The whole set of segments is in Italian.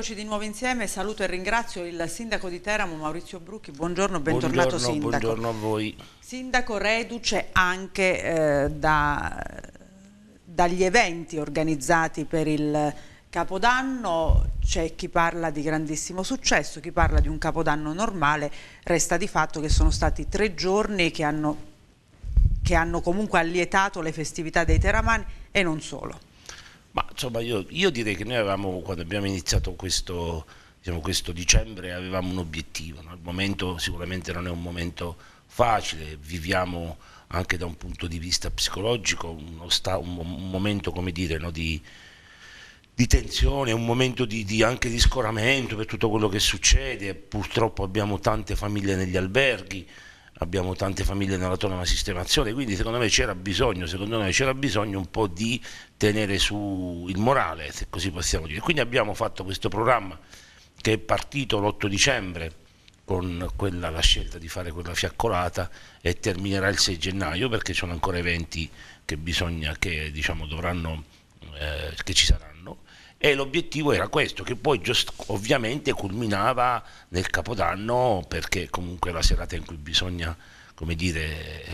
Eccoci di nuovo insieme, saluto e ringrazio il sindaco di Teramo Maurizio Brucchi, buongiorno, bentornato buongiorno, sindaco. Buongiorno a voi. Sindaco reduce anche eh, da, dagli eventi organizzati per il Capodanno, c'è chi parla di grandissimo successo, chi parla di un Capodanno normale, resta di fatto che sono stati tre giorni che hanno, che hanno comunque allietato le festività dei teramani e non solo. Ma insomma io, io direi che noi avevamo, quando abbiamo iniziato questo, diciamo, questo dicembre, avevamo un obiettivo. No? Il momento sicuramente non è un momento facile, viviamo anche da un punto di vista psicologico sta, un, un, momento come dire, no? di, di tensione, un momento di, di anche di scoramento per tutto quello che succede, purtroppo abbiamo tante famiglie negli alberghi, abbiamo tante famiglie nell'autonoma sistemazione, quindi secondo me c'era bisogno, bisogno, un po' di tenere su il morale, se così possiamo dire. Quindi abbiamo fatto questo programma che è partito l'8 dicembre con quella, la scelta di fare quella fiaccolata e terminerà il 6 gennaio perché ci sono ancora eventi che, bisogna, che, diciamo, dovranno, eh, che ci saranno e l'obiettivo era questo, che poi ovviamente culminava nel Capodanno perché comunque è la serata in cui bisogna come dire, eh,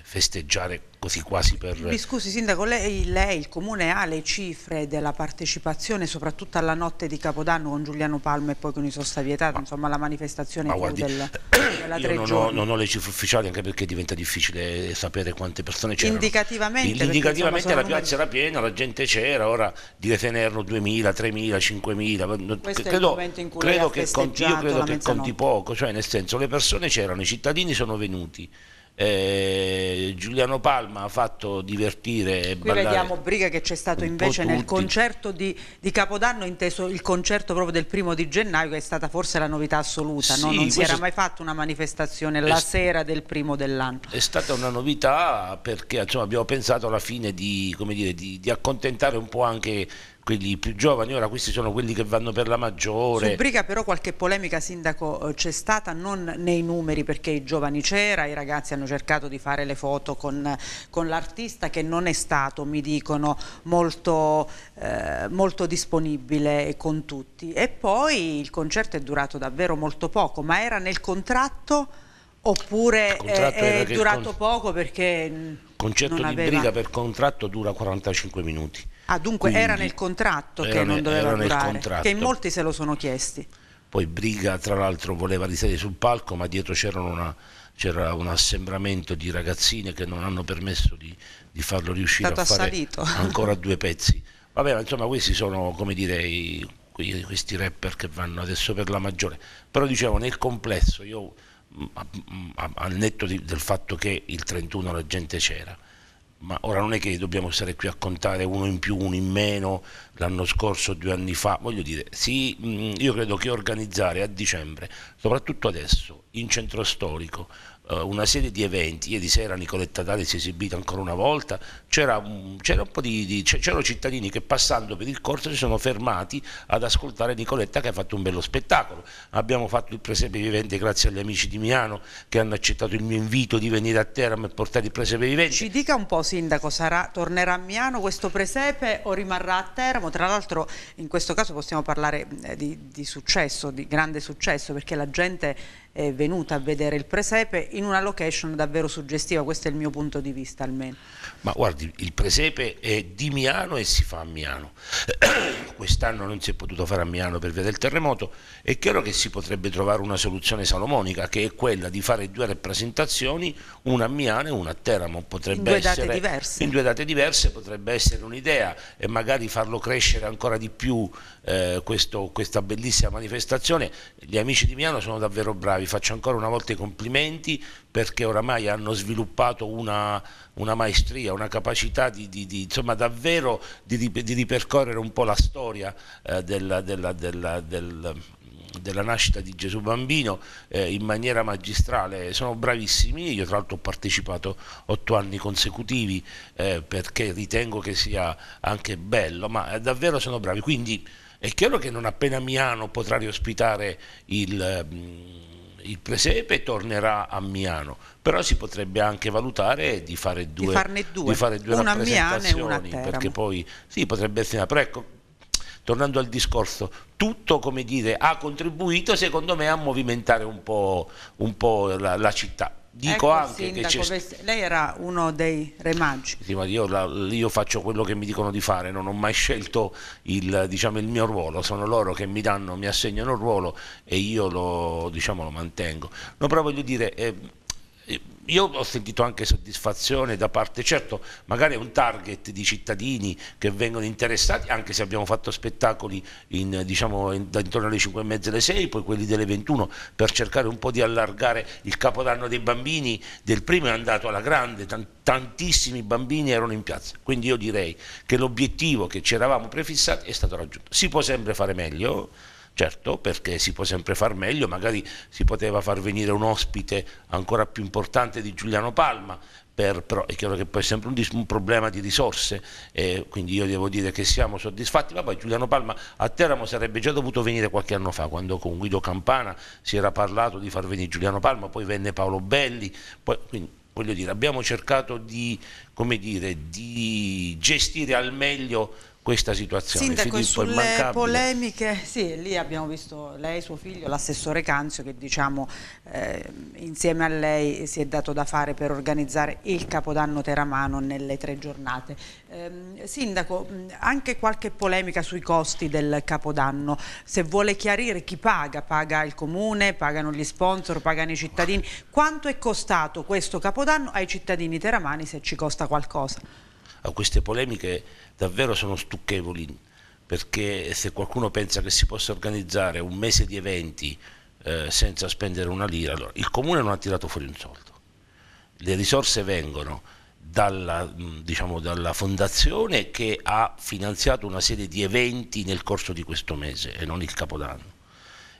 festeggiare così quasi per... Mi scusi Sindaco, lei, lei, il Comune ha le cifre della partecipazione soprattutto alla notte di Capodanno con Giuliano Palma e poi con i Sostavietati, ma, insomma la manifestazione ma guardi, del, della tre non ho, non ho, le cifre ufficiali anche perché diventa difficile sapere quante persone c'erano. Indicativamente? Indicativamente la piazza era piena, la gente c'era, ora dire se ne erano 2.000, 3.000, 5.000, Questo credo, credo che, conti, io credo che conti poco, cioè nel senso le persone c'erano, i cittadini sono venuti, eh, Giuliano Palma ha fatto divertire e Qui vediamo Briga che c'è stato invece nel concerto di, di, Capodanno, inteso il concerto proprio del primo di gennaio, che è stata forse la novità assoluta. Sì, no? Non si era mai fatto una manifestazione la sera del primo dell'anno. È stata una novità perché insomma, abbiamo pensato alla fine di, dire, di, di accontentare un po' anche quelli più giovani, ora questi sono quelli che vanno per la maggiore. Su Briga però qualche polemica sindaco eh, c'è stata, non nei numeri perché i giovani c'era, i ragazzi hanno cercato di fare le foto con, con l'artista che non è stato, mi dicono, molto, eh, molto disponibile con tutti. E poi il concerto è durato davvero molto poco, ma era nel contratto oppure contratto eh, è, è durato con... poco perché... Il mm, concerto di aveva... Briga per contratto dura 45 minuti Ah, dunque Quindi, era nel contratto che non doveva durare, che in molti se lo sono chiesti. Poi Briga tra l'altro voleva risalire sul palco ma dietro c'era un assembramento di ragazzine che non hanno permesso di, di farlo riuscire a assalito. ancora due pezzi. Vabbè, insomma questi sono come direi questi rapper che vanno adesso per la maggiore. Però dicevo nel complesso io mm, mm, mm, al netto di, del fatto che il 31 la gente c'era ma ora non è che dobbiamo stare qui a contare uno in più, uno in meno, l'anno scorso, due anni fa, voglio dire, sì, mm, io credo che organizzare a dicembre, soprattutto adesso, in centro storico, eh, una serie di eventi, ieri sera Nicoletta Dali si è esibita ancora una volta, c'era, di, di c'erano cittadini che passando per il corso si sono fermati ad ascoltare Nicoletta che ha fatto un bello spettacolo, abbiamo fatto il presepe vivente grazie agli amici di Milano che hanno accettato il mio invito di venire a Teramo e portare il presepe vivente. Ci dica un po' Sindaco, sarà, tornerà a Milano questo presepe o rimarrà a Teramo? Tra l'altro in questo caso possiamo parlare eh, di, di successo, di grande successo perché la gente venuta a vedere il presepe in una location davvero suggestiva, questo è il mio punto di vista almeno. Ma guardi, il presepe è di Milano e si fa a Milano. Quest'anno non si è potuto fare a Milano per via del terremoto, è chiaro che si potrebbe trovare una soluzione salomonica che è quella di fare due rappresentazioni, una a Milano e una a Teramo, potrebbe in due essere date diverse. in due date diverse potrebbe essere un'idea e magari farlo crescere ancora di più eh, questo, questa bellissima manifestazione. Gli amici di Milano sono davvero bravi vi faccio ancora una volta i complimenti perché oramai hanno sviluppato una, una maestria, una capacità di, di, di insomma, davvero di, di, ripercorrere un po' la storia eh, della, della, della, del, della nascita di Gesù Bambino eh, in maniera magistrale, sono bravissimi, io tra l'altro ho partecipato otto anni consecutivi eh, perché ritengo che sia anche bello, ma eh, davvero sono bravi, quindi è chiaro che non appena Milano potrà riospitare il mm, il presepe tornerà a Miano, però si potrebbe anche valutare di fare due, di due. Di fare due una rappresentazioni, una perché poi sì, potrebbe essere, però ecco, tornando al discorso, tutto come dire, ha contribuito secondo me a movimentare un po', un po la, la città. Dico ecco, anche sindaco, che c'è... lei era uno dei re magi. Sì, io, la, io, faccio quello che mi dicono di fare, non ho mai scelto il, diciamo, il, mio ruolo, sono loro che mi danno, mi assegnano il ruolo e io lo, diciamo, lo mantengo. No, però voglio dire, eh, eh, io ho sentito anche soddisfazione da parte, certo, magari è un target di cittadini che vengono interessati, anche se abbiamo fatto spettacoli in, diciamo, in, da intorno alle 5 e mezza alle 6, poi quelli delle 21, per cercare un po' di allargare il capodanno dei bambini, del primo è andato alla grande, tantissimi bambini erano in piazza, quindi io direi che l'obiettivo che ci eravamo prefissati è stato raggiunto. Si può sempre fare meglio certo perché si può sempre far meglio, magari si poteva far venire un ospite ancora più importante di Giuliano Palma, per, però è chiaro che poi è sempre un, un problema di risorse, eh, quindi io devo dire che siamo soddisfatti, ma poi Giuliano Palma a Teramo sarebbe già dovuto venire qualche anno fa, quando con Guido Campana si era parlato di far venire Giuliano Palma, poi venne Paolo Belli, poi, quindi, voglio dire, abbiamo cercato di, dire, di gestire al meglio questa situazione. Sindaco, Filippo, sulle polemiche, sì, lì abbiamo visto lei, suo figlio, l'assessore Canzio che diciamo eh, insieme a lei si è dato da fare per organizzare il Capodanno Teramano nelle tre giornate. Eh, sindaco, anche qualche polemica sui costi del Capodanno, se vuole chiarire chi paga, paga il comune, pagano gli sponsor, pagano i cittadini, quanto è costato questo Capodanno ai cittadini teramani se ci costa qualcosa? queste polemiche davvero sono stucchevoli perché se qualcuno pensa che si possa organizzare un mese di eventi eh, senza spendere una lira, allora il comune non ha tirato fuori un soldo, le risorse vengono dalla, mm, diciamo, dalla fondazione che ha finanziato una serie di eventi nel corso di questo mese e non il capodanno,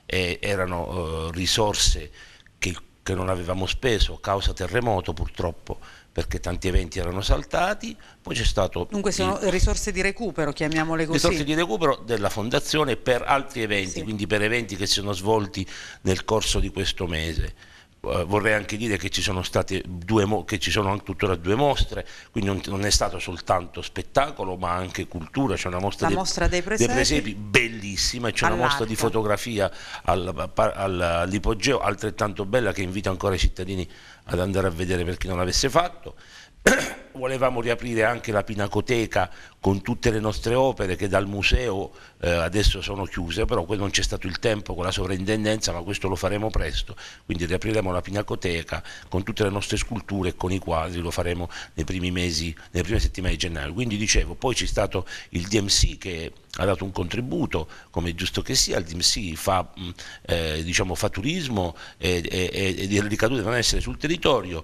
e erano eh, risorse che, che non avevamo speso, causa terremoto purtroppo perché tanti eventi erano saltati, poi c'è stato... Dunque sono il... risorse di recupero, chiamiamole così. Risorse di recupero della Fondazione per altri eventi, sì. quindi per eventi che si sono svolti nel corso di questo mese. Eh, vorrei anche dire che ci sono state due, che ci sono tuttora due mostre, quindi non, è stato soltanto spettacolo ma anche cultura, c'è una mostra, dei, mostra dei, presepi. dei, presepi. bellissima e c'è una mostra di fotografia all'ipogeo altrettanto bella che invito ancora i cittadini ad andare a vedere per chi non l'avesse fatto. volevamo riaprire anche la Pinacoteca con tutte le nostre opere che dal museo eh, adesso sono chiuse, però non c'è stato il tempo con la sovrintendenza, ma questo lo faremo presto, quindi riapriremo la Pinacoteca con tutte le nostre sculture e con i quadri, lo faremo nei primi mesi, nelle prime settimane di gennaio. Quindi dicevo, poi c'è stato il DMC che ha dato un contributo, come è giusto che sia, il DMC fa, mm, eh, diciamo, fa turismo e, e, e, e le ricadute devono essere sul territorio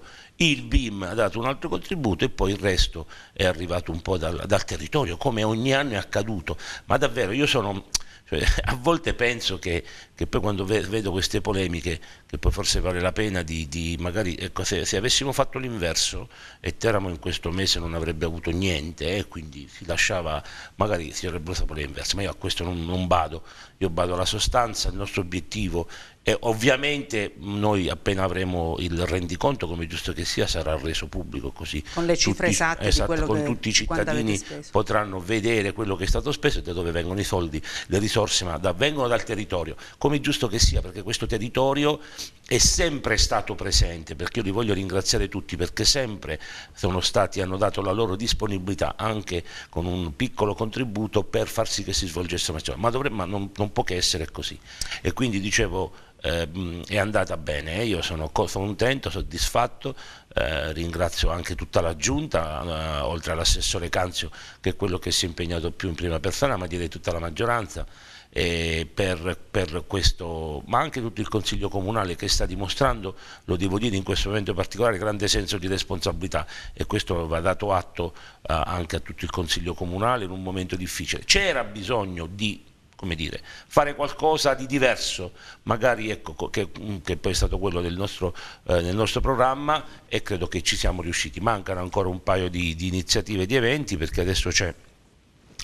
il BIM ha dato un altro contributo e poi il resto è arrivato un po' dal, dal territorio, come ogni anno è accaduto. Ma davvero io sono... Cioè, a volte penso che, che, poi quando vedo queste polemiche, che poi forse vale la pena di, di magari, ecco, se, se, avessimo fatto l'inverso e Teramo in questo mese non avrebbe avuto niente, eh, quindi si lasciava, magari si avrebbero saputo l'inverso, ma io a questo non, non bado, io bado alla sostanza, il nostro obiettivo e ovviamente noi appena avremo il rendiconto, come giusto che sia, sarà reso pubblico così. Con le cifre tutti, esatte, esatto, con che, tutti i cittadini potranno vedere quello che è stato speso e da dove vengono i soldi, le risorse, ma da, vengono dal territorio, come giusto che sia, perché questo territorio è sempre stato presente, perché io li voglio ringraziare tutti, perché sempre sono stati, hanno dato la loro disponibilità, anche con un piccolo contributo per far sì che si svolgesse una ma, dovremmo, non, non può che essere così. E quindi dicevo eh, è andata bene, eh. io sono contento, soddisfatto, eh, ringrazio anche tutta la giunta, eh, oltre all'assessore Canzio che è quello che si è impegnato più in prima persona, ma direi tutta la maggioranza. Per, per, questo, ma anche tutto il Consiglio Comunale che sta dimostrando, lo devo dire in questo momento particolare, grande senso di responsabilità e questo va dato atto eh, anche a tutto il Consiglio Comunale in un momento difficile. C'era bisogno di come dire, fare qualcosa di diverso, magari ecco, che, mm, che, poi è stato quello del nostro, eh, nel nostro programma e credo che ci siamo riusciti. Mancano ancora un paio di, di iniziative, di eventi, perché adesso c'è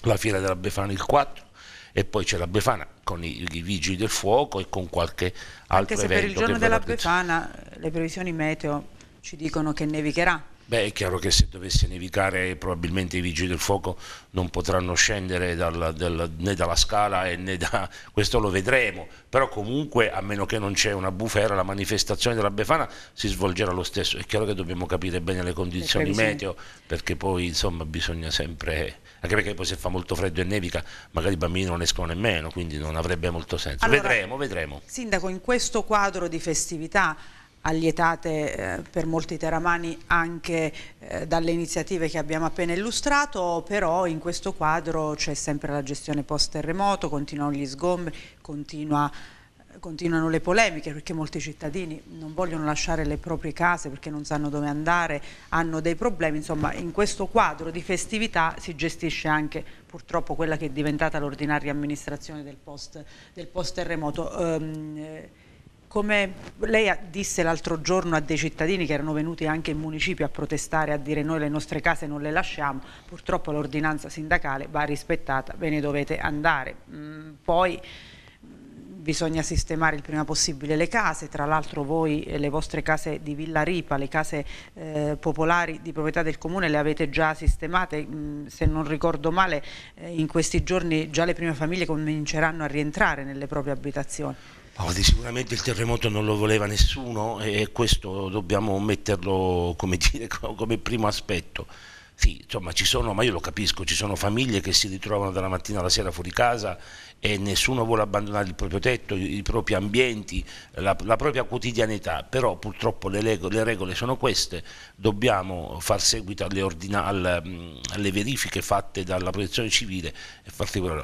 la fiera della Befana il 4 e poi c'è la Befana con i, i, vigili del fuoco e con qualche altro evento. Anche se per il giorno della Befana eh, le previsioni meteo ci dicono che nevicherà. Beh, è chiaro che se dovesse nevicare probabilmente i vigili del fuoco non potranno scendere dal, dal, né dalla scala né da... questo lo vedremo, però comunque a meno che non c'è una bufera la manifestazione della Befana si svolgerà lo stesso, è chiaro che dobbiamo capire bene le condizioni meteo perché poi insomma bisogna sempre, anche perché poi se fa molto freddo e nevica magari i bambini non escono nemmeno, quindi non avrebbe molto senso, allora, vedremo, vedremo. Sindaco, in questo quadro di festività allietate eh, per molti teramani anche eh, dalle iniziative che abbiamo appena illustrato, però in questo quadro c'è sempre la gestione post-terremoto, continuano gli sgombri, continua, continuano le polemiche perché molti cittadini non vogliono lasciare le proprie case perché non sanno dove andare, hanno dei problemi, insomma in questo quadro di festività si gestisce anche purtroppo quella che è diventata l'ordinaria amministrazione del post-terremoto. Post come lei disse l'altro giorno a dei cittadini che erano venuti anche in municipio a protestare, a dire noi le nostre case non le lasciamo, purtroppo l'ordinanza sindacale va rispettata, ve ne dovete andare. Mm, poi mm, bisogna sistemare il prima possibile le case, tra l'altro voi eh, le vostre case di Villa Ripa, le case eh, popolari di proprietà del comune le avete già sistemate, mm, se non ricordo male eh, in questi giorni già le prime famiglie cominceranno a rientrare nelle proprie abitazioni sicuramente il terremoto non lo voleva nessuno e questo dobbiamo metterlo come, dire, come primo aspetto. Sì, insomma ci sono, ma io lo capisco, ci sono famiglie che si ritrovano dalla mattina alla sera fuori casa e nessuno vuole abbandonare il proprio tetto, i propri ambienti, la, la propria quotidianità, però purtroppo le, legole, le, regole sono queste, dobbiamo far seguito alle, ordina, alle, mm, alle verifiche fatte dalla protezione civile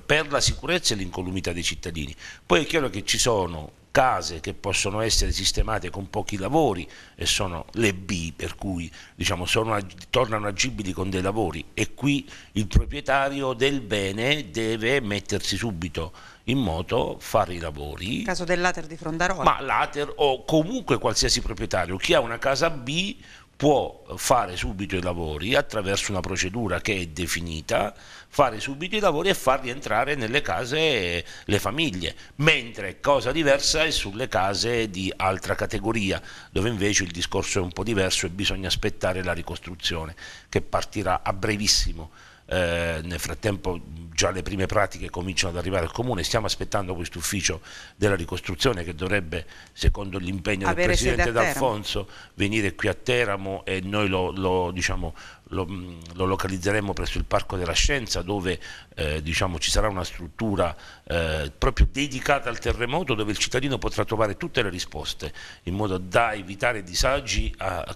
per la sicurezza e l'incolumità dei cittadini. Poi è chiaro che ci sono case che possono essere sistemate con pochi lavori e sono le B per cui diciamo, sono, tornano agibili con dei lavori e qui il proprietario del bene deve mettersi subito in moto, fare i lavori. Il caso dell'Ater di Frondarola. Ma l'Ater o comunque qualsiasi proprietario, chi ha una casa B può fare subito i lavori attraverso una procedura che è definita fare subito i lavori e far rientrare nelle case le famiglie, mentre cosa diversa è sulle case di altra categoria, dove invece il discorso è un po' diverso e bisogna aspettare la ricostruzione che partirà a brevissimo. Eh, nel frattempo già le prime pratiche cominciano ad arrivare al comune, stiamo aspettando questo ufficio della ricostruzione che dovrebbe, secondo l'impegno del Presidente D'Alfonso, venire qui a Teramo e noi lo, lo, diciamo, lo, mm, lo, localizzeremo presso il Parco della Scienza dove eh, diciamo, ci sarà una struttura eh, proprio dedicata al terremoto dove il cittadino potrà trovare tutte le risposte in modo da evitare disagi a, ha,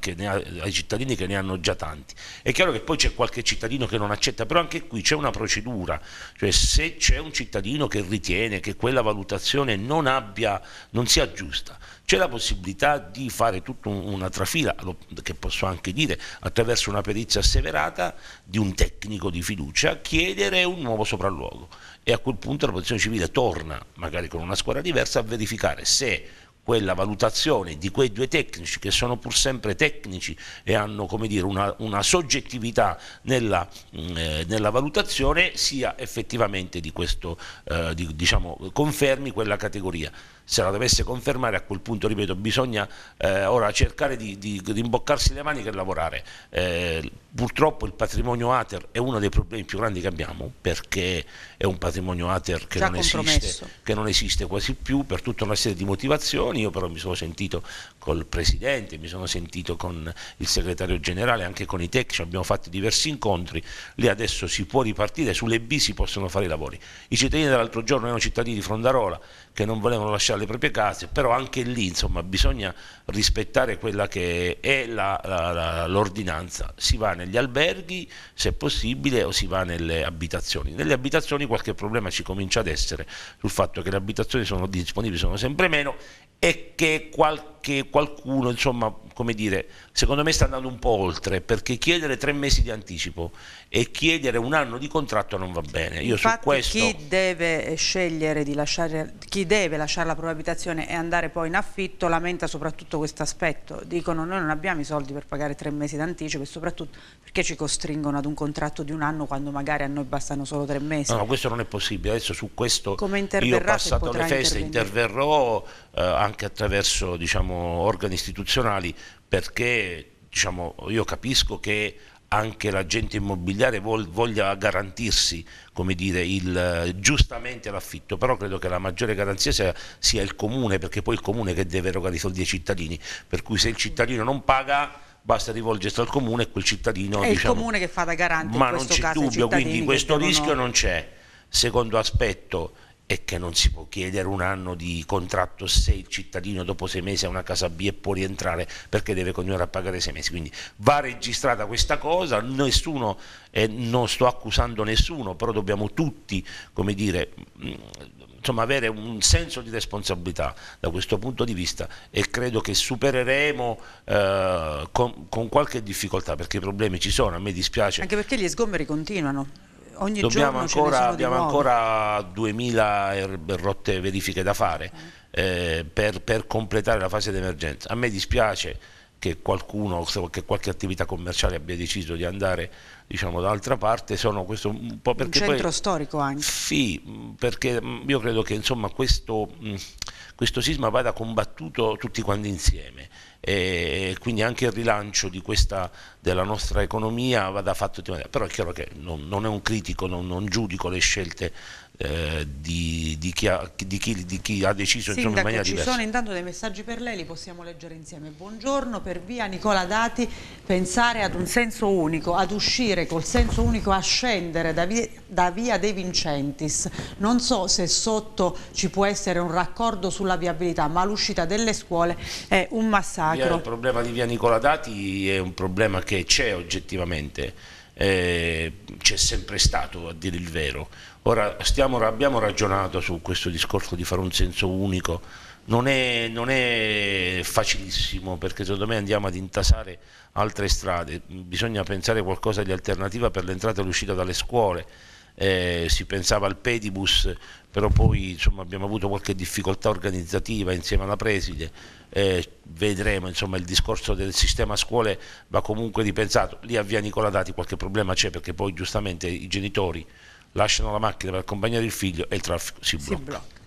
ai cittadini che ne hanno già tanti. È chiaro che poi c'è qualche cittadino che non accetta, però anche qui c'è una procedura, cioè se c'è un cittadino che ritiene che quella valutazione non, abbia, non sia giusta, c'è la possibilità di fare tutta una trafila, che posso anche dire attraverso una perizia asseverata di un tecnico di fiducia, chiedere un nuovo sopralluogo e a quel punto la protezione civile torna, magari con una squadra diversa, a verificare se quella valutazione di quei due tecnici che sono pur sempre tecnici e hanno dire, una, una, soggettività nella, mm, eh, nella, valutazione sia effettivamente di questo, eh, di, diciamo, confermi quella categoria se la dovesse confermare a quel punto, ripeto, bisogna eh, ora cercare di, di, di, imboccarsi le maniche e lavorare. Eh, purtroppo il patrimonio ATER è uno dei problemi più grandi che abbiamo perché è un patrimonio ATER che, non esiste, che non esiste quasi più per tutta una serie di motivazioni, io però mi sono sentito col Presidente, mi sono sentito con il Segretario Generale, anche con i tecnici, abbiamo fatto diversi incontri, lì adesso si può ripartire, sulle B si possono fare i lavori. I cittadini dell'altro giorno erano cittadini di Frondarola che non volevano lasciare le proprie case, però anche lì insomma, bisogna rispettare quella che è l'ordinanza, si va negli alberghi se possibile o si va nelle abitazioni. Nelle abitazioni qualche problema ci comincia ad essere sul fatto che le abitazioni sono disponibili, sono sempre meno e che qualche qualcuno, insomma, come dire, secondo me sta andando un po' oltre, perché chiedere tre mesi di anticipo e chiedere un anno di contratto non va bene. Io Infatti, su questo... chi deve scegliere di lasciare, chi deve lasciare la propria abitazione e andare poi in affitto lamenta soprattutto questo aspetto. Dicono noi non abbiamo i soldi per pagare tre mesi d'anticipo e soprattutto perché ci costringono ad un contratto di un anno quando magari a noi bastano solo tre mesi. No, no questo non è possibile. Adesso su questo io passato le feste interverrò eh, anche attraverso diciamo, organi istituzionali perché diciamo, io capisco che anche l'agente immobiliare voglia garantirsi dire, il, giustamente l'affitto, però credo che la maggiore garanzia sia, sia, il comune, perché poi è il comune che deve erogare i soldi ai cittadini, per cui se il cittadino non paga basta rivolgersi al comune e quel cittadino... È diciamo, il comune che fa da garante, ma non c'è dubbio, quindi questo rischio non c'è. Secondo aspetto, e che non si può chiedere un anno di contratto se il cittadino dopo sei mesi ha una casa B e può rientrare perché deve continuare a pagare sei mesi. Quindi va registrata questa cosa, nessuno, eh, non sto accusando nessuno, però dobbiamo tutti, come dire, mm, insomma, avere un senso di responsabilità da questo punto di vista e credo che supereremo eh, con, con, qualche difficoltà perché i problemi ci sono, a me dispiace. Anche perché gli sgomberi continuano ogni Dobbiamo giorno ancora, abbiamo ancora 2000 er, rotte verifiche da fare eh, per, per completare la fase d'emergenza. A me dispiace che qualcuno, che qualche attività commerciale abbia deciso di andare diciamo dall'altra parte, sono questo un po' perché... Un centro poi, storico anche. Sì, perché mm, io credo che insomma questo, mm, questo sisma vada combattuto tutti quanti insieme e quindi anche il rilancio questa, della nostra economia vada fatto maniera. però è chiaro che non, non è un critico non, non giudico le scelte eh, di, di, chi ha, di, chi, di, chi ha, deciso Sindaco, insomma, in maniera ci diversa. Ci sono intanto dei messaggi per lei, li possiamo leggere insieme. Buongiorno, per via Nicola Dati, pensare ad un senso unico, ad uscire col senso unico a scendere da via, da via De Vincentis. Non so se sotto ci può essere un raccordo sulla viabilità, ma l'uscita delle scuole è un massacro. Il problema di via Nicola Dati è un problema che c'è oggettivamente. Eh, c'è sempre stato a dire il vero Ora stiamo, abbiamo ragionato su questo discorso di fare un senso unico, non è, non è, facilissimo perché secondo me andiamo ad intasare altre strade, bisogna pensare a qualcosa di alternativa per l'entrata e l'uscita dalle scuole, eh, si pensava al pedibus, però poi insomma, abbiamo avuto qualche difficoltà organizzativa insieme alla preside, eh, vedremo, insomma il discorso del sistema scuole va comunque ripensato, lì a via Nicola Dati qualche problema c'è perché poi giustamente i genitori lasciano la macchina per accompagnare il figlio e il traffico si blocca. Si blocca.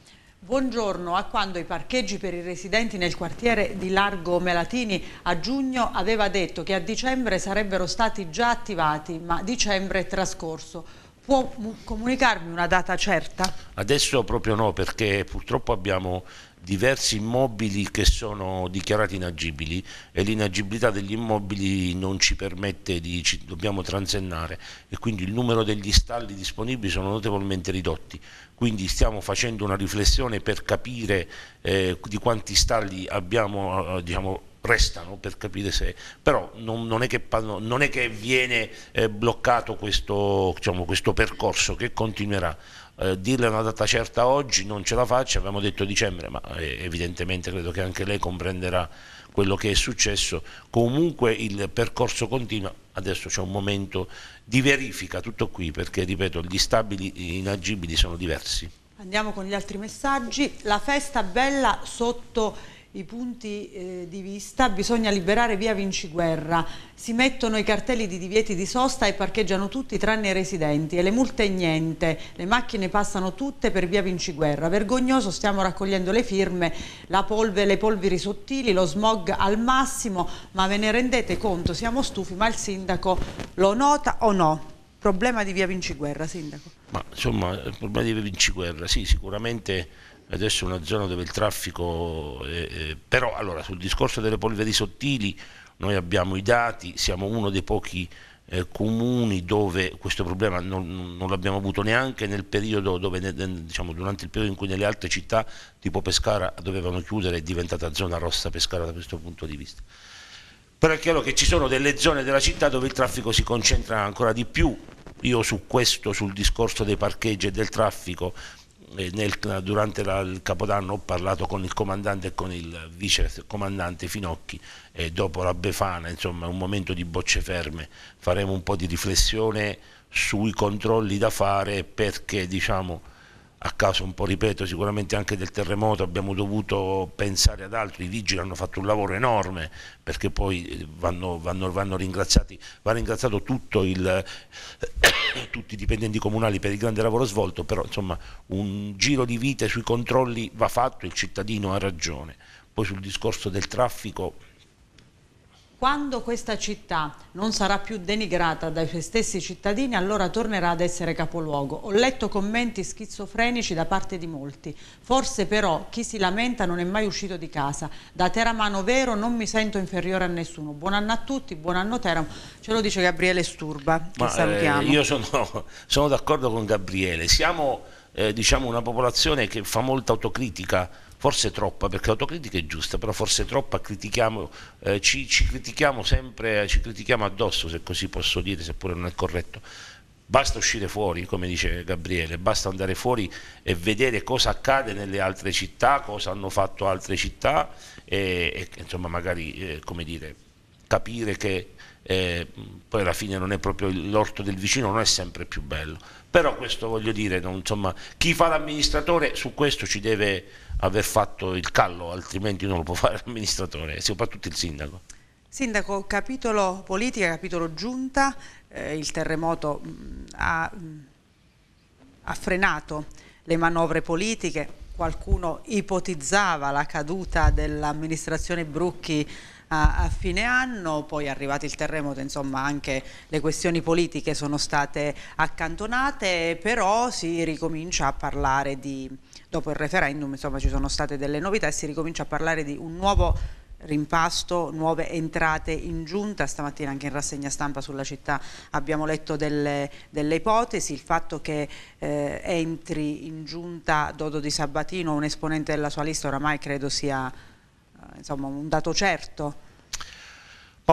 Buongiorno, a quando i parcheggi per i residenti nel quartiere di Largo Melatini a giugno aveva detto che a dicembre sarebbero stati già attivati, ma dicembre è trascorso. Può comunicarmi una data certa? Adesso proprio no, perché purtroppo abbiamo diversi immobili che sono dichiarati inagibili e l'inagibilità degli immobili non ci permette di, ci dobbiamo transennare e quindi il numero degli stalli disponibili sono notevolmente ridotti. Quindi stiamo facendo una riflessione per capire eh, di quanti stalli abbiamo eh, diciamo, restano per capire se, però non, non, è, che, non è, che, viene eh, bloccato questo, diciamo, questo, percorso che continuerà. Eh, dirle una data certa oggi non ce la faccio, abbiamo detto dicembre, ma eh, evidentemente credo che anche lei comprenderà quello che è successo, comunque il percorso continua, adesso c'è un momento di verifica, tutto qui, perché ripeto, gli stabili inagibili sono diversi. Andiamo con gli altri messaggi, la festa bella sotto i punti eh, di vista, bisogna liberare via Vinciguerra, si mettono i cartelli di divieti di sosta e parcheggiano tutti tranne i residenti e le multe niente, le macchine passano tutte per via Vinciguerra, vergognoso stiamo raccogliendo le firme, polve, le polveri sottili, lo smog al massimo, ma ve ne rendete conto, siamo stufi, ma il sindaco lo nota o no? Problema di via Vinciguerra, sindaco? Ma insomma, il eh, problema di via Vinciguerra, sì, sicuramente adesso è una zona dove il traffico... È, è... però allora sul discorso delle polveri sottili noi abbiamo i dati, siamo uno dei pochi eh, comuni dove questo problema non, non l'abbiamo avuto neanche nel periodo dove, diciamo, durante il periodo in cui nelle altre città tipo Pescara dovevano chiudere è diventata zona rossa Pescara da questo punto di vista però è chiaro che ci sono delle zone della città dove il traffico si concentra ancora di più. Io su questo, sul discorso dei parcheggi e del traffico, nel, durante la, il Capodanno ho parlato con il comandante e con il vice comandante Finocchi e dopo la Befana, insomma un momento di bocce ferme, faremo un po' di riflessione sui controlli da fare perché diciamo, a causa un po', ripeto, sicuramente anche del terremoto abbiamo dovuto pensare ad altro, i vigili hanno fatto un lavoro enorme perché poi eh, vanno, vanno, vanno ringraziati, va ringraziato tutto il, tutti i dipendenti comunali per il grande lavoro svolto, però insomma un giro di vite sui controlli va fatto, il cittadino ha ragione. Poi sul discorso del traffico quando questa città non sarà più denigrata dai suoi stessi cittadini, allora tornerà ad essere capoluogo. Ho letto commenti schizofrenici da parte di molti. Forse però chi si lamenta non è mai uscito di casa. Da Teramano Vero non mi sento inferiore a nessuno. Buon anno a tutti, buon anno Teramo. Ce lo dice Gabriele Sturba, che eh, salutiamo. Eh, io sono, sono d'accordo con Gabriele. Siamo eh, diciamo una popolazione che fa molta autocritica forse troppa, perché l'autocritica è giusta, però forse troppa critichiamo, eh, ci, ci, critichiamo sempre, ci critichiamo addosso, se così posso dire, seppure non è corretto. Basta uscire fuori, come dice Gabriele, basta andare fuori e vedere cosa accade nelle altre città, cosa hanno fatto altre città e, e insomma magari, eh, come dire, capire che eh, poi alla fine non è proprio l'orto del vicino, non è sempre più bello. Però questo voglio dire, non, insomma, chi fa l'amministratore su questo ci deve aver fatto il callo, altrimenti non lo può fare l'amministratore soprattutto il sindaco. Sindaco, capitolo politica, capitolo giunta, eh, il terremoto mh, mm, ha, mh, mm, ha frenato le manovre politiche, qualcuno ipotizzava la caduta dell'amministrazione Brucchi a, fine anno, poi è arrivato il terremoto, insomma anche le questioni politiche sono state accantonate, però si ricomincia a parlare di dopo il referendum insomma, ci sono state delle novità e si ricomincia a parlare di un nuovo rimpasto, nuove entrate in giunta, stamattina anche in rassegna stampa sulla città abbiamo letto delle, delle ipotesi, il fatto che eh, entri in giunta Dodo Di Sabatino, un esponente della sua lista oramai credo sia eh, insomma, un dato certo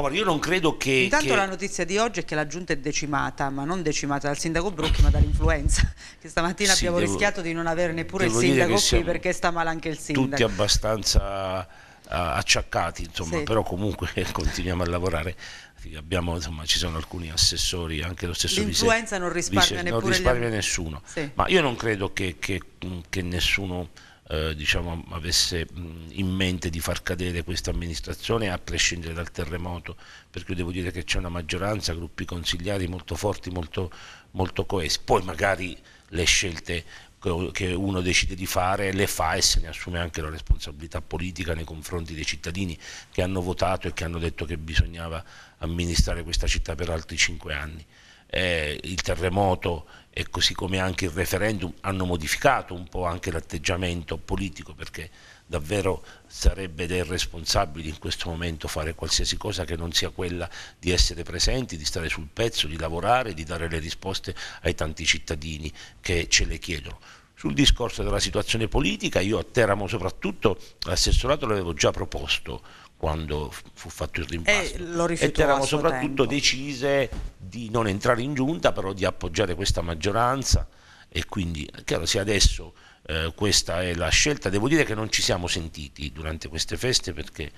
Popolo, io non credo che... Intanto che... la notizia di oggi è che la giunta è decimata, ma non decimata dal sindaco Brucchi, ma dall'influenza, che stamattina sì, abbiamo devo, rischiato di non avere neppure il sindaco qui perché sta male anche il sindaco. Tutti abbastanza ah, acciaccati, insomma, sì. però comunque continuiamo a lavorare. Abbiamo, insomma, ci sono alcuni assessori, anche lo stesso L'influenza non risparmia, vice, non risparmia nessuno, sì. ma io non credo che, che, che nessuno eh, diciamo, avesse in mente di far cadere questa amministrazione a prescindere dal terremoto, perché devo dire che c'è una maggioranza, gruppi consigliari molto forti, molto, molto coesi. Poi magari le scelte che uno decide di fare le fa e se ne assume anche la responsabilità politica nei confronti dei cittadini che hanno votato e che hanno detto che bisognava amministrare questa città per altri cinque anni eh, il terremoto e così come anche il referendum hanno modificato un po' anche l'atteggiamento politico perché davvero sarebbe dei responsabili in questo momento fare qualsiasi cosa che non sia quella di essere presenti, di stare sul pezzo, di lavorare, di dare le risposte ai tanti cittadini che ce le chiedono. Sul discorso della situazione politica, io a Teramo soprattutto l'assessorato l'avevo già proposto quando fu fatto il rimpasto e, eh, lo e Teramo soprattutto tempo. decise di non entrare in giunta, però di appoggiare questa maggioranza e quindi, chiaro, se adesso eh, questa è la scelta, devo dire che non ci siamo sentiti durante queste feste perché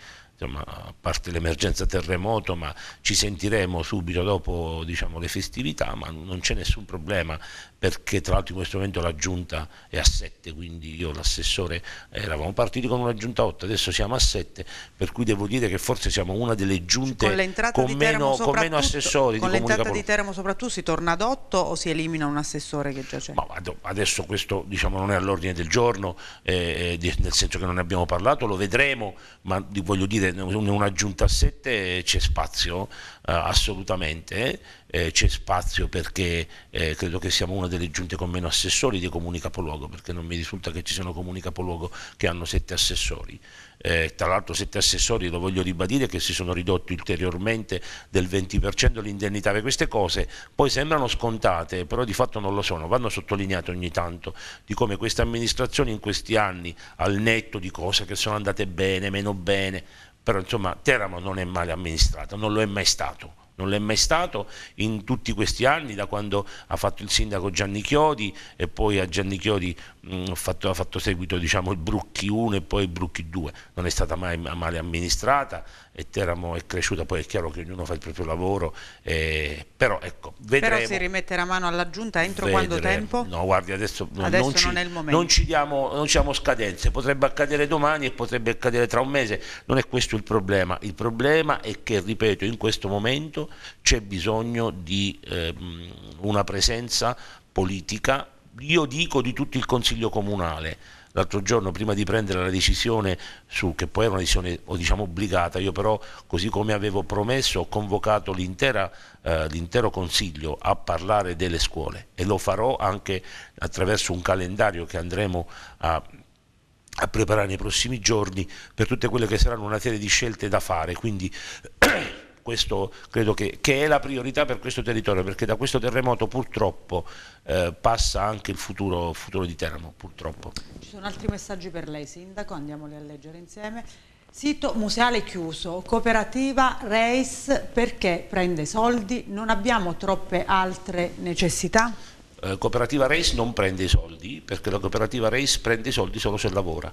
insomma, a parte l'emergenza terremoto, ma ci sentiremo subito dopo diciamo, le festività, ma non c'è nessun problema perché tra l'altro in questo momento la giunta è a 7, quindi io l'assessore eh, eravamo partiti con una giunta a 8, adesso siamo a 7, per cui devo dire che forse siamo una delle giunte con, con, meno, con meno, assessori. Con l'entrata di Teramo soprattutto si torna ad 8 o si elimina un assessore che già c'è? Adesso questo diciamo, non è all'ordine del giorno, eh, eh nel senso che non ne abbiamo parlato, lo vedremo, ma voglio dire un'aggiunta a 7 eh, c'è spazio, eh, assolutamente, eh, c'è spazio perché credo che siamo una delle giunte con meno assessori dei comuni capoluogo, perché non mi risulta che ci siano comuni capoluogo che hanno 7 assessori eh, tra l'altro sette assessori, lo voglio ribadire, che si sono ridotti ulteriormente del 20% l'indennità, queste cose poi sembrano scontate, però di fatto non lo sono, vanno sottolineate ogni tanto di come questa amministrazione in questi anni, al netto di cose che sono andate bene, meno bene, però insomma Teramo non è male amministrato, non lo è mai stato non l'è mai stato in tutti questi anni, da quando ha fatto il sindaco Gianni Chiodi e poi a Gianni Chiodi mh, mm, fatto, ha fatto seguito diciamo, il Brucchi 1 e poi il Brucchi 2, non è stata mai male amministrata e Teramo è cresciuta, poi è chiaro che ognuno fa il proprio lavoro, eh, però ecco, vedremo. Però si rimetterà mano alla giunta entro vedremo. quando tempo? No, guardi, adesso, adesso non, ci, non, non, ci diamo, non ci diamo scadenze, potrebbe accadere domani e potrebbe accadere tra un mese, non è questo il problema, il problema è che, ripeto, in questo momento c'è bisogno di ehm, una presenza politica, io dico di tutto il Consiglio Comunale, l'altro giorno prima di prendere la decisione su, che poi era una decisione diciamo, obbligata io però così come avevo promesso ho convocato eh, l'intero consiglio a parlare delle scuole e lo farò anche attraverso un calendario che andremo a, a preparare nei prossimi giorni per tutte quelle che saranno una serie di scelte da fare quindi questo credo che, che, è la priorità per questo territorio, perché da questo terremoto purtroppo eh, passa anche il futuro, futuro di Teramo, purtroppo. Ci sono altri messaggi per lei, Sindaco, andiamoli a leggere insieme. Sito museale chiuso, cooperativa Reis perché prende soldi, non abbiamo troppe altre necessità? Eh, cooperativa Reis non prende i soldi, perché la cooperativa Reis prende i soldi solo se lavora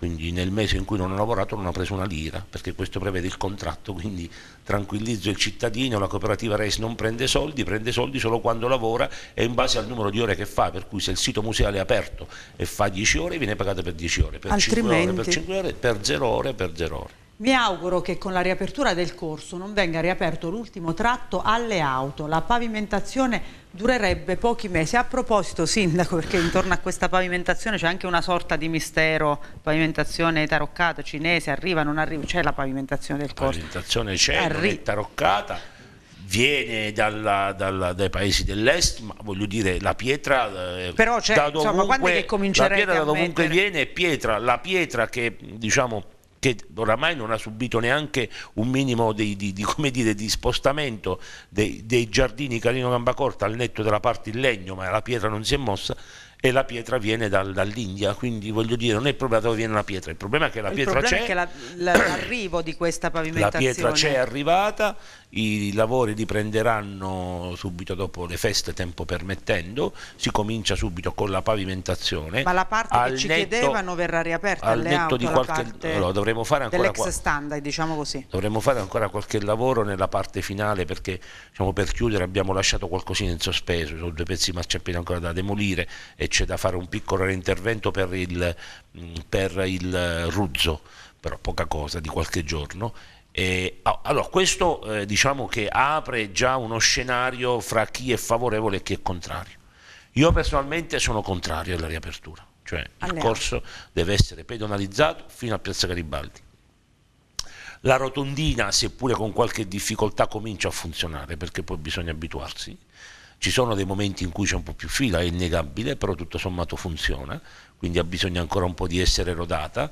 quindi nel mese in cui non ho lavorato non ho preso una lira, perché questo prevede il contratto, quindi tranquillizzo il cittadino, la cooperativa RES non prende soldi, prende soldi solo quando lavora e in base al numero di ore che fa, per cui se il sito museale è aperto e fa 10 ore viene pagato per 10 ore, per Altrimenti... 5 ore, per 5 ore, per 0 ore, per 0 ore. Mi auguro che con la riapertura del corso non venga riaperto l'ultimo tratto alle auto. La pavimentazione durerebbe pochi mesi. A proposito, Sindaco, perché intorno a questa pavimentazione c'è anche una sorta di mistero, pavimentazione taroccata, cinese, arriva, non arriva, c'è la pavimentazione del corso. La pavimentazione c'è, Arri- è taroccata viene dalla, dalla, dai paesi dell'est, ma voglio dire la pietra eh, Però c'è, da dovunque, insomma, quando è che la pietra da dovunque mettere? viene è pietra, la pietra che diciamo che oramai non ha subito neanche un minimo di, di, di, dire, di spostamento dei, dei giardini Carino Gambacorta al netto della parte in legno, ma la pietra non si è mossa, e la pietra viene dal, dall'India, quindi voglio dire non è il problema dove viene la pietra, il problema è che la il pietra c'è. Il problema La, la, l'arrivo di questa pavimentazione. La pietra c'è arrivata, i lavori riprenderanno subito dopo le feste, tempo permettendo, si comincia subito con la pavimentazione. Ma la parte al che ci netto, chiedevano verrà riaperta al netto auto, di qualche no, dovremo fare ancora qua, standard, diciamo così. Dovremmo fare ancora qualche lavoro nella parte finale perché diciamo, per chiudere abbiamo lasciato qualcosina in sospeso, sono due pezzi di marciapiede ancora da demolire e c'è da fare un piccolo reintervento per il, mm, per il eh, Ruzzo, però poca cosa di qualche giorno e, allora, questo eh, diciamo che apre già uno scenario fra chi è favorevole e chi è contrario. Io personalmente sono contrario alla riapertura, cioè allora. il corso deve essere pedonalizzato fino a Piazza Garibaldi. La rotondina, seppure con qualche difficoltà, comincia a funzionare perché poi bisogna abituarsi. Ci sono dei momenti in cui c'è un po' più fila, è innegabile, però tutto sommato funziona, quindi ha bisogno ancora un po' di essere rodata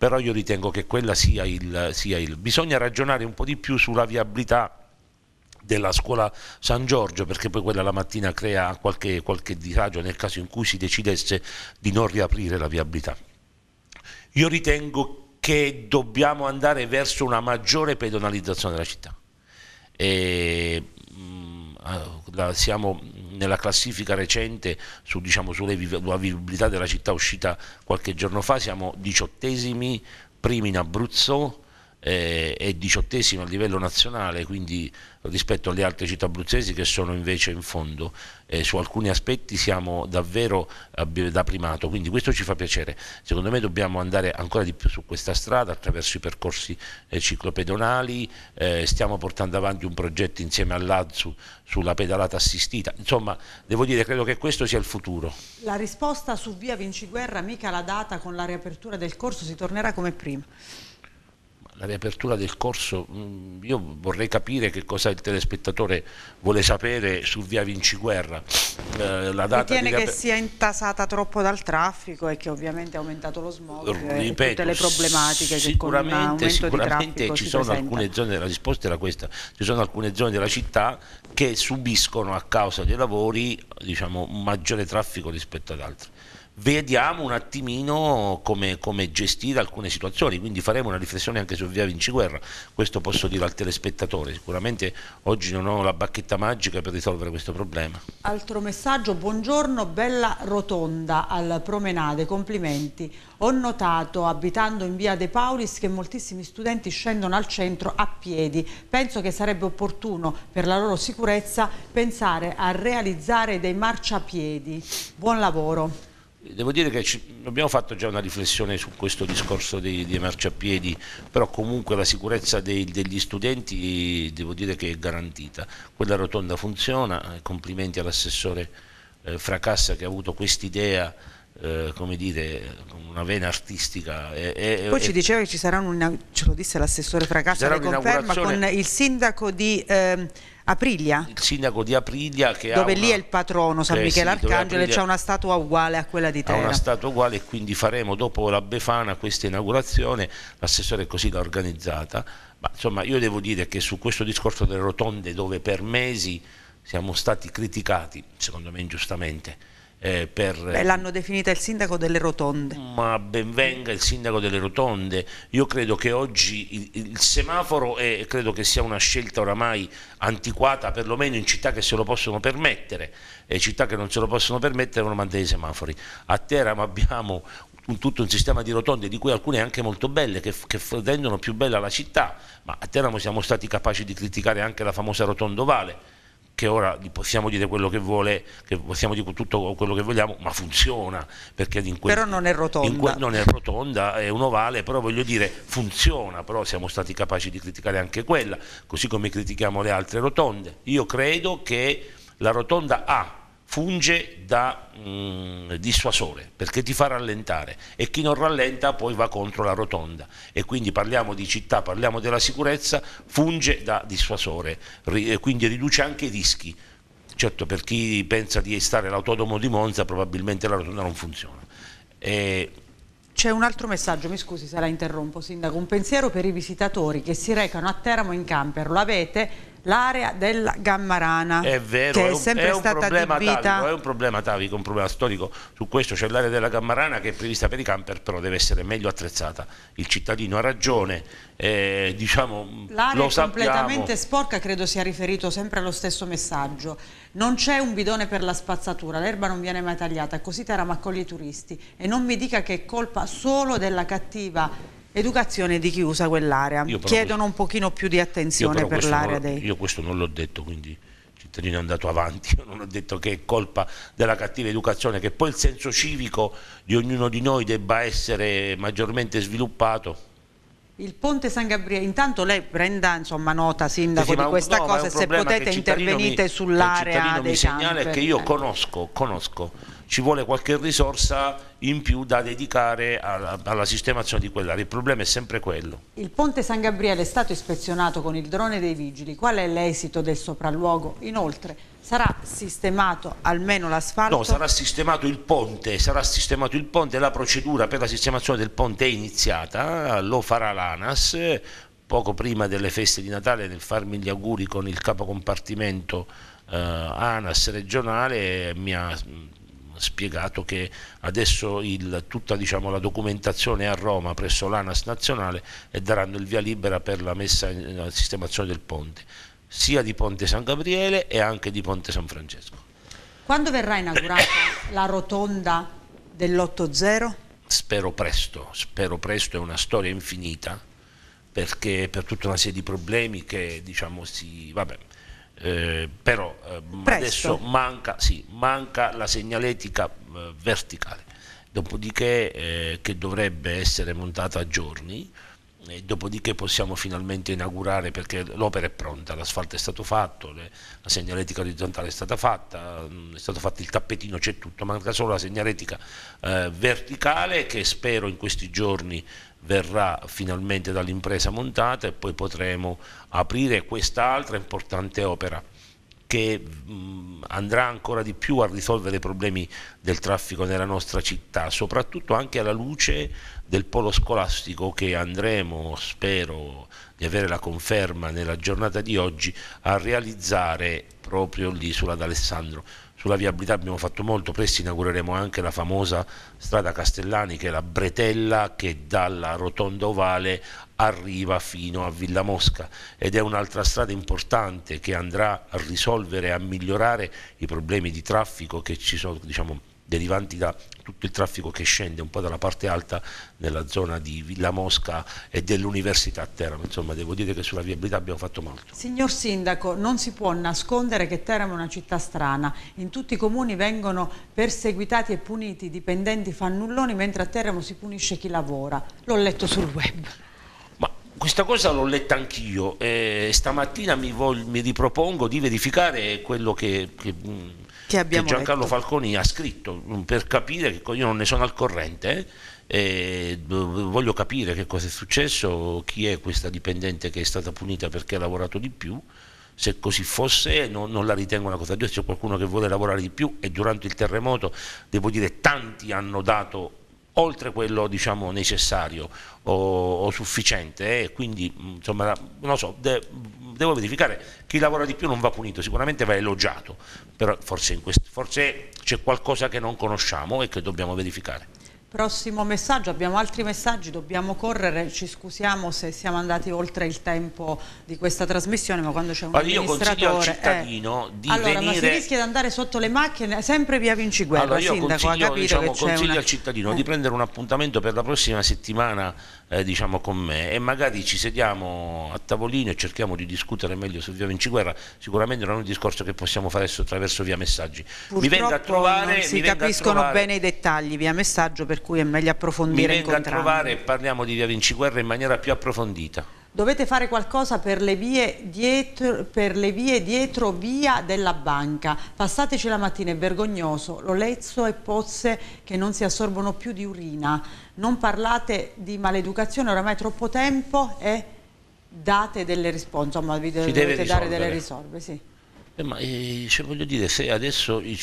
però io ritengo che quella sia il, sia il... Bisogna ragionare un po' di più sulla viabilità della scuola San Giorgio perché poi quella la mattina crea qualche, qualche disagio nel caso in cui si decidesse di non riaprire la viabilità. Io ritengo che dobbiamo andare verso una maggiore pedonalizzazione della città. E, mh, mm, ah, siamo nella classifica recente su, diciamo, sulla vivibilità della città uscita qualche giorno fa siamo diciottesimi, primi in Abruzzo, eh, è diciottesima a livello nazionale, quindi rispetto alle altre città abruzzesi che sono invece in fondo, eh, su alcuni aspetti siamo davvero da primato, quindi questo ci fa piacere. Secondo me dobbiamo andare ancora di più su questa strada attraverso i percorsi eh, ciclopedonali, eh, stiamo portando avanti un progetto insieme all'Azzu sulla pedalata assistita, insomma devo dire credo che questo sia il futuro. La risposta su via Vinciguerra mica la data con la riapertura del corso si tornerà come prima la riapertura del corso, mm, io vorrei capire che cosa il telespettatore vuole sapere su via Vinciguerra. Eh, la data Ritiene che sia intasata troppo dal traffico e che ovviamente ha aumentato lo smog Ripeto, e tutte le problematiche che con l'aumento Sicuramente ci sono alcune zone, la risposta era questa, ci sono alcune zone della città che subiscono a causa dei lavori diciamo, un maggiore traffico rispetto ad altre vediamo un attimino come, come, gestire alcune situazioni, quindi faremo una riflessione anche su Via Vinciguerra, questo posso dire al telespettatore, sicuramente oggi non ho la bacchetta magica per risolvere questo problema. Altro messaggio, buongiorno, bella rotonda al promenade, complimenti, ho notato abitando in Via De Paulis che moltissimi studenti scendono al centro a piedi, penso che sarebbe opportuno per la loro sicurezza pensare a realizzare dei marciapiedi, buon lavoro. Devo dire che ci, abbiamo fatto già una riflessione su questo discorso dei, dei marciapiedi, però comunque la sicurezza dei, degli studenti devo dire che è garantita. Quella rotonda funziona, eh, complimenti all'assessore eh, Fracassa che ha avuto quest'idea. Eh, come dire, con una vena artistica. E, Poi e, ci diceva che ci sarà un, ce lo disse l'assessore Fracassa, che conferma con il sindaco di... Eh, Aprilia. Il sindaco di Aprilia che Dove una... lì è il patrono San eh, Michele sì, Arcangelo e c'è una statua uguale a quella di Terra. una statua uguale e quindi faremo dopo la Befana questa inaugurazione, l'assessore così l'ha organizzata. Ma insomma io devo dire che su questo discorso delle rotonde dove per mesi siamo stati criticati, secondo me ingiustamente, eh, per... l'hanno definita il sindaco delle rotonde. Ma benvenga il sindaco delle rotonde. Io credo che oggi il, il semaforo è, credo che sia una scelta oramai antiquata, perlomeno in città che se lo possono permettere. E città che non se lo possono permettere devono mantenere i semafori. A Teramo abbiamo un, tutto un sistema di rotonde, di cui alcune anche molto belle, che, che rendono più bella la città. Ma a Teramo siamo stati capaci di criticare anche la famosa rotonda ovale che ora possiamo dire quello che vuole, che possiamo dire tutto quello che vogliamo, ma funziona. Perché però non è rotonda. non è rotonda, è un ovale, però voglio dire funziona, però siamo stati capaci di criticare anche quella, così come critichiamo le altre rotonde. Io credo che la rotonda ha funge da mh, mm, dissuasore perché ti fa rallentare e chi non rallenta poi va contro la rotonda e quindi parliamo di città, parliamo della sicurezza, funge da dissuasore, ri, quindi riduce anche i rischi. Certo per chi pensa di stare all'autodomo di Monza probabilmente la rotonda non funziona. E... C'è un altro messaggio, mi scusi se la interrompo Sindaco, un pensiero per i visitatori che si recano a Teramo in camper, lo avete l'area della Gammarana è vero, che è, un, è sempre è stata adibita tavico, è un problema tavico, un problema storico su questo c'è l'area della Gammarana che è prevista per i camper però deve essere meglio attrezzata il cittadino ha ragione eh, diciamo, l'area è completamente sporca credo sia riferito sempre allo stesso messaggio non c'è un bidone per la spazzatura l'erba non viene mai tagliata così Teramaccoglie i turisti e non mi dica che è colpa solo della cattiva Educazione di chi usa quell'area. Chiedono questo, un pochino più di attenzione per l'area dei... Io questo non l'ho detto, quindi il cittadino è andato avanti, io non ho detto che è colpa della cattiva educazione, che poi il senso civico di ognuno di noi debba essere maggiormente sviluppato. Il ponte San Gabriele, intanto lei prenda insomma, nota sindaco sì, sì, di questa no, cosa e se potete intervenite sull'area dei campi. Il cittadino mi segnala che io conosco, conosco ci vuole qualche risorsa in più da dedicare alla, alla sistemazione di quell'area, il problema è sempre quello. Il ponte San Gabriele è stato ispezionato con il drone dei vigili, qual è l'esito del sopralluogo? Inoltre sarà sistemato almeno l'asfalto? No, sarà sistemato il ponte, sarà sistemato il ponte, la procedura per la sistemazione del ponte è iniziata, lo farà l'ANAS, poco prima delle feste di Natale nel farmi gli auguri con il capocompartimento eh, ANAS regionale mi ha spiegato che adesso il, tutta diciamo, la documentazione è a Roma presso l'ANAS nazionale e daranno il via libera per la messa in la sistemazione del ponte, sia di Ponte San Gabriele e anche di Ponte San Francesco. Quando verrà inaugurata la rotonda dell'8-0? Spero presto, spero presto, è una storia infinita perché per tutta una serie di problemi che diciamo si... Vabbè, eh, però eh, adesso manca, sì, manca, la segnaletica eh, verticale, dopodiché eh, che dovrebbe essere montata a giorni, e dopodiché possiamo finalmente inaugurare perché l'opera è pronta, l'asfalto è stato fatto, le, la segnaletica orizzontale è stata fatta, mm, è stato fatto il tappetino, c'è tutto, manca solo la segnaletica eh, verticale che spero in questi giorni verrà finalmente dall'impresa montata e poi potremo aprire quest'altra importante opera che mh, mm, andrà ancora di più a risolvere i problemi del traffico nella nostra città, soprattutto anche alla luce del polo scolastico che andremo, spero di avere la conferma nella giornata di oggi, a realizzare proprio l'isola d'Alessandro. Sulla viabilità abbiamo fatto molto, presto inaugureremo anche la famosa strada Castellani che è la bretella che dalla rotonda ovale arriva fino a Villa Mosca ed è un'altra strada importante che andrà a risolvere, a migliorare i problemi di traffico che ci sono diciamo, derivanti da tutto il traffico che scende un po' dalla parte alta nella zona di Villa Mosca e dell'Università a Teramo. Insomma, devo dire che sulla viabilità abbiamo fatto molto. Signor Sindaco, non si può nascondere che Teramo è una città strana. In tutti i comuni vengono perseguitati e puniti i dipendenti fannulloni, mentre a Teramo si punisce chi lavora. L'ho letto sul web questa cosa l'ho letta anch'io e eh, stamattina mi, voglio, mi, ripropongo di verificare quello che, che, mm, che, che Giancarlo letto. Falconi ha scritto mm, per capire che io non ne sono al corrente eh, eh voglio capire che cosa è successo, chi è questa dipendente che è stata punita perché ha lavorato di più se così fosse no, non la ritengo una cosa di c'è qualcuno che vuole lavorare di più e durante il terremoto devo dire tanti hanno dato oltre quello diciamo, necessario o, o sufficiente eh, quindi insomma non so de, devo verificare chi lavora di più non va punito sicuramente va elogiato però forse c'è qualcosa che non conosciamo e che dobbiamo verificare Prossimo messaggio, abbiamo altri messaggi, dobbiamo correre, ci scusiamo se siamo andati oltre il tempo di questa trasmissione, ma quando c'è un ma io consiglio al eh. cittadino eh, di allora, venire... Allora, si rischia di andare sotto le macchine, sempre via Vinciguerra, allora, io sindaco, consiglio, diciamo, consiglio una... al cittadino eh. di prendere un appuntamento per la prossima settimana eh, diciamo con me e magari ci sediamo a tavolino e cerchiamo di discutere meglio su Via Vinciguerra, sicuramente non è un discorso che possiamo fare adesso attraverso via messaggi. Purtroppo mi venga a trovare, si capiscono trovare, bene i dettagli via messaggio per cui è meglio approfondire. Mi venga a trovare e parliamo di Via Vinciguerra in maniera più approfondita dovete fare qualcosa per le vie dietro, le vie dietro via della banca. Passateci la mattina, è vergognoso, lolezzo e pozze che non si assorbono più di urina. Non parlate di maleducazione, oramai è troppo tempo e date delle risposte, insomma vi dovete dare delle risorse. Sì. Eh, ma eh, cioè, voglio dire, se adesso eh,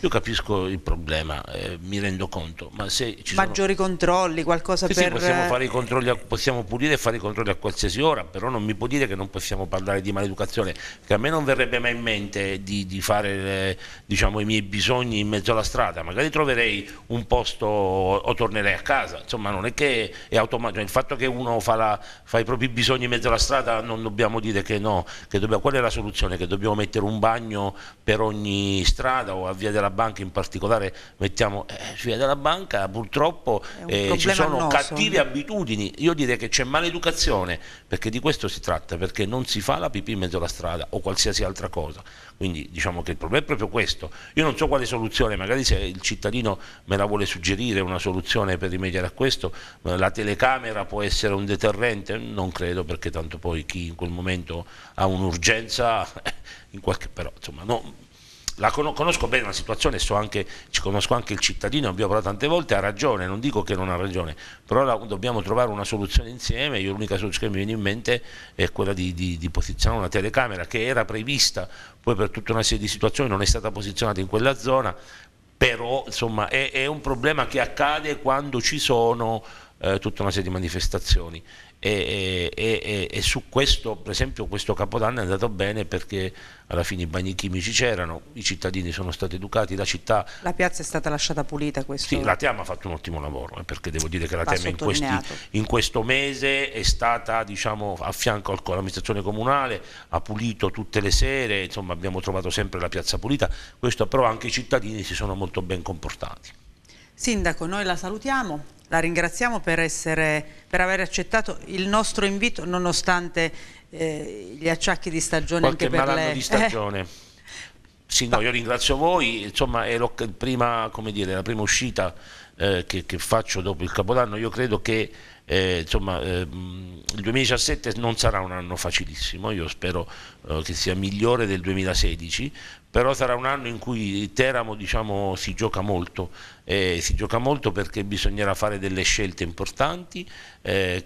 io capisco il problema, eh, mi rendo conto, ma se ci maggiori sono... controlli, qualcosa sì, per... Sì, possiamo, fare i controlli a, possiamo pulire e fare i controlli a qualsiasi ora, però non mi può dire che non possiamo parlare di maleducazione, che a me non verrebbe mai in mente di, di fare le, eh, diciamo, i miei bisogni in mezzo alla strada, magari troverei un posto o tornerei a casa, insomma non è che è automatico, cioè, il fatto che uno fa, la, fa i propri bisogni in mezzo alla strada non dobbiamo dire che no, che dobbiamo, qual è la soluzione che dobbiamo devo mettere un bagno per ogni strada o a via della banca in particolare mettiamo eh, via della banca purtroppo eh, ci sono annoso. cattive eh. abitudini io direi che c'è maleducazione perché di questo si tratta perché non si fa la pipì in mezzo alla strada o qualsiasi altra cosa quindi diciamo che il problema è proprio questo io non so quale soluzione magari se il cittadino me la vuole suggerire una soluzione per rimediare a questo la telecamera può essere un deterrente non credo perché tanto poi chi in quel momento ha un'urgenza in qualche, però insomma no, la conosco bene la situazione, so anche, ci conosco anche il cittadino, abbiamo parlato tante volte, ha ragione, non dico che non ha ragione, però la, dobbiamo trovare una soluzione insieme, io l'unica soluzione che mi viene in mente è quella di, di, di, posizionare una telecamera che era prevista, poi per tutta una serie di situazioni non è stata posizionata in quella zona, però insomma è, è un problema che accade quando ci sono eh, tutta una serie di manifestazioni e, e, e, e, su questo, per esempio, questo capodanno è andato bene perché alla fine i bagni chimici c'erano, i cittadini sono stati educati, la città... La piazza è stata lasciata pulita questo... Sì, la Team ha fatto un ottimo lavoro, eh, perché devo dire che la Team in, in, questo mese è stata diciamo, a fianco all'amministrazione comunale, ha pulito tutte le sere, insomma abbiamo trovato sempre la piazza pulita, questo però anche i cittadini si sono molto ben comportati. Sindaco, noi la salutiamo, la ringraziamo per, essere, per aver accettato il nostro invito nonostante eh, gli acciacchi di stagione. Qualche anche per le... di eh. stagione. Eh. Sì, no, io ringrazio voi, insomma è prima, dire, la prima uscita eh, che, che faccio dopo il Capodanno, io credo che eh, insomma, ehm, il 2017 non sarà un anno facilissimo, io spero eh, che sia migliore del 2016, però sarà un anno in cui Teramo diciamo, si gioca molto, eh, si gioca molto perché bisognerà fare delle scelte importanti, eh,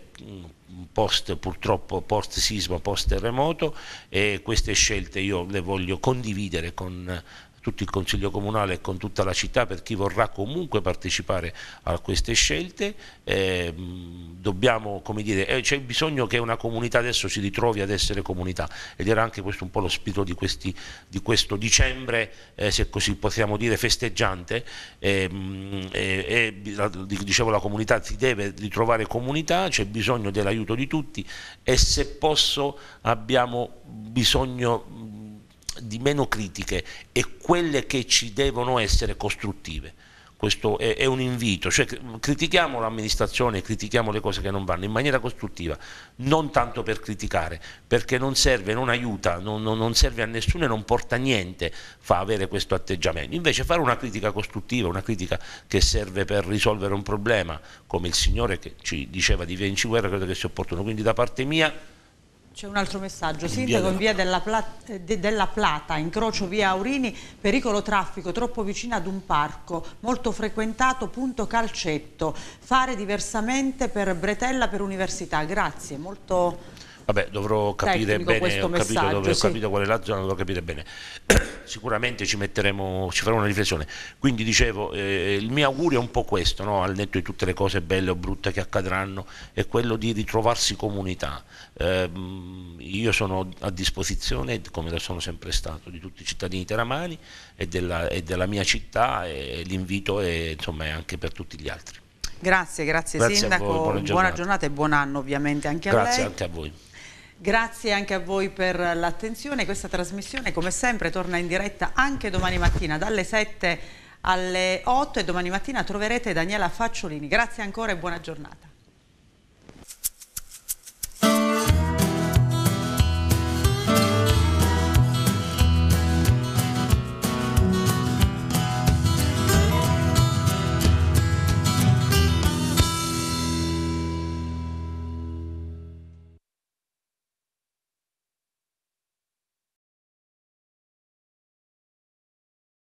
post purtroppo post sisma, post terremoto e queste scelte io le voglio condividere con tutto il Consiglio Comunale e con tutta la città per chi vorrà comunque partecipare a queste scelte. Eh, dobbiamo, come dire, eh, c'è bisogno che una comunità adesso si ritrovi ad essere comunità ed era anche questo un po' lo spirito di, questi, di questo dicembre, eh, se così possiamo dire, festeggiante. Ehm, dicevo, la comunità si deve ritrovare comunità, c'è bisogno dell'aiuto di tutti e se posso abbiamo bisogno di meno critiche e quelle che ci devono essere costruttive. Questo è, è un invito, cioè critichiamo l'amministrazione, critichiamo le cose che non vanno in maniera costruttiva, non tanto per criticare, perché non serve, non aiuta, non, non, non serve a nessuno e non porta niente, fa avere questo atteggiamento. Invece fare una critica costruttiva, una critica che serve per risolvere un problema, come il Signore che ci diceva di via guerra, credo che sia opportuno. Quindi da parte mia c'è un altro messaggio, sindaco in via della, della Plata, incrocio via Aurini, pericolo traffico troppo vicino ad un parco, molto frequentato, punto calcetto, fare diversamente per Bretella per università, grazie, molto Vabbè, dovrò capire Tecnico bene, ho capito, dove, sì. ho capito qual è la zona, dovrò capire bene. Sicuramente ci metteremo, ci faremo una riflessione. Quindi dicevo, eh, il mio augurio è un po' questo, no? al netto di tutte le cose belle o brutte che accadranno, è quello di ritrovarsi comunità. Eh, io sono a disposizione, come lo sono sempre stato, di tutti i cittadini teramani e della, e della mia città e l'invito è, insomma, è anche per tutti gli altri. Grazie, grazie, grazie Sindaco, voi, buona, giornata. buona, giornata. e buon anno ovviamente anche grazie a lei. Grazie anche a voi. Grazie anche a voi per l'attenzione. Questa trasmissione come sempre torna in diretta anche domani mattina dalle 7 alle 8 e domani mattina troverete Daniela Facciolini. Grazie ancora e buona giornata.